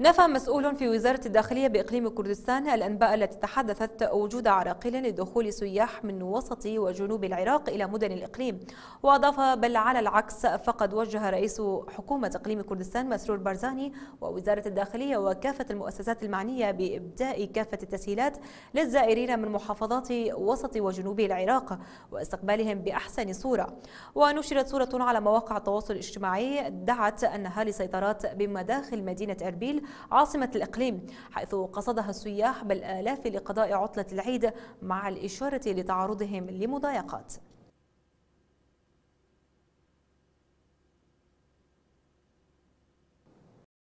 نفى مسؤول في وزارة الداخلية بإقليم كردستان الأنباء التي تحدثت وجود عراقيل لدخول سياح من وسط وجنوب العراق إلى مدن الإقليم وأضاف بل على العكس فقد وجه رئيس حكومة إقليم كردستان مسرور بارزاني ووزارة الداخلية وكافة المؤسسات المعنية بإبداء كافة التسهيلات للزائرين من محافظات وسط وجنوب العراق واستقبالهم بأحسن صورة ونشرت صورة على مواقع التواصل الاجتماعي دعت أنها لسيطرات بمداخل مدينة أربيل عاصمة الإقليم حيث قصدها السياح بالآلاف لقضاء عطلة العيد مع الإشارة لتعرضهم لمضايقات